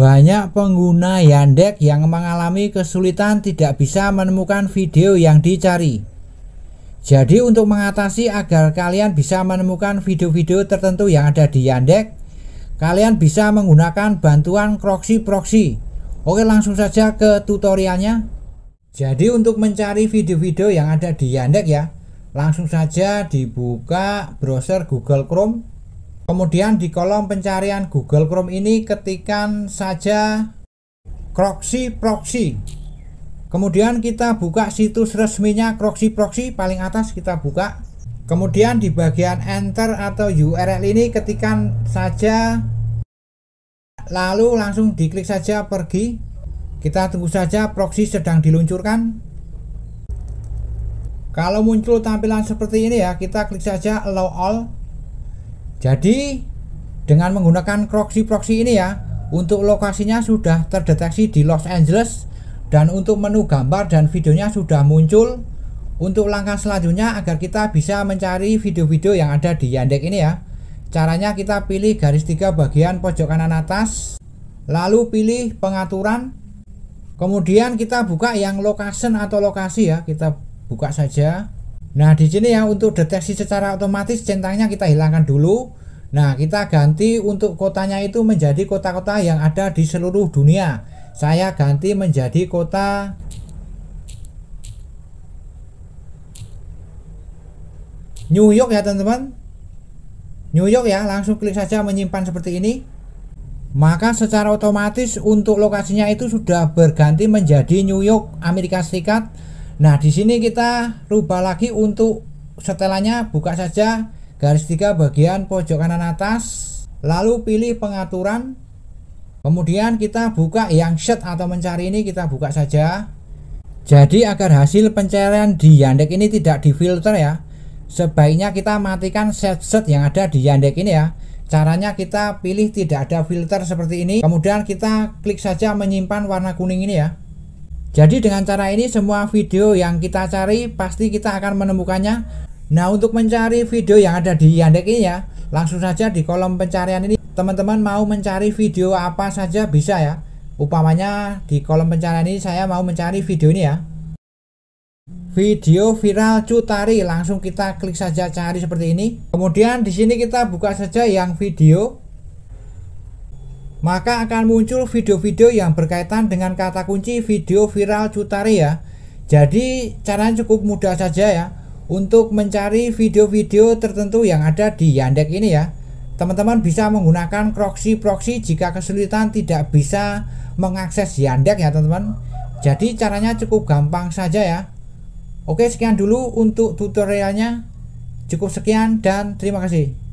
Banyak pengguna Yandex yang mengalami kesulitan tidak bisa menemukan video yang dicari. Jadi untuk mengatasi agar kalian bisa menemukan video-video tertentu yang ada di Yandex, kalian bisa menggunakan bantuan proxy proxy. Oke, langsung saja ke tutorialnya. Jadi untuk mencari video-video yang ada di Yandex ya, langsung saja dibuka browser Google Chrome Kemudian di kolom pencarian Google Chrome ini ketikan saja Proxy Proxy. Kemudian kita buka situs resminya Proxy Proxy paling atas kita buka. Kemudian di bagian enter atau URL ini ketikan saja lalu langsung diklik saja pergi. Kita tunggu saja proxy sedang diluncurkan. Kalau muncul tampilan seperti ini ya, kita klik saja allow all jadi dengan menggunakan proxy-proxy ini ya, untuk lokasinya sudah terdeteksi di Los Angeles dan untuk menu gambar dan videonya sudah muncul. Untuk langkah selanjutnya agar kita bisa mencari video-video yang ada di Yandex ini ya. Caranya kita pilih garis tiga bagian pojok kanan atas, lalu pilih pengaturan. Kemudian kita buka yang location atau lokasi ya, kita buka saja. Nah, di sini ya untuk deteksi secara otomatis centangnya kita hilangkan dulu. Nah, kita ganti untuk kotanya itu menjadi kota-kota yang ada di seluruh dunia. Saya ganti menjadi kota New York ya, teman-teman. New York ya, langsung klik saja menyimpan seperti ini. Maka secara otomatis untuk lokasinya itu sudah berganti menjadi New York, Amerika Serikat Nah, di sini kita rubah lagi untuk setelannya buka saja garis tiga bagian pojok kanan atas, lalu pilih pengaturan. Kemudian kita buka yang set atau mencari ini kita buka saja. Jadi agar hasil pencarian di Yandex ini tidak difilter ya. Sebaiknya kita matikan set-set yang ada di Yandex ini ya. Caranya kita pilih tidak ada filter seperti ini. Kemudian kita klik saja menyimpan warna kuning ini ya. Jadi dengan cara ini semua video yang kita cari pasti kita akan menemukannya. Nah untuk mencari video yang ada di Yandex ini ya, langsung saja di kolom pencarian ini teman-teman mau mencari video apa saja bisa ya. Upamanya di kolom pencarian ini saya mau mencari video ini ya. Video viral cutari langsung kita klik saja cari seperti ini. Kemudian di sini kita buka saja yang video maka akan muncul video-video yang berkaitan dengan kata kunci video viral cutari ya. Jadi caranya cukup mudah saja ya untuk mencari video-video tertentu yang ada di Yandex ini ya. Teman-teman bisa menggunakan proxy-proxy jika kesulitan tidak bisa mengakses Yandex ya teman-teman. Jadi caranya cukup gampang saja ya. Oke sekian dulu untuk tutorialnya. Cukup sekian dan terima kasih.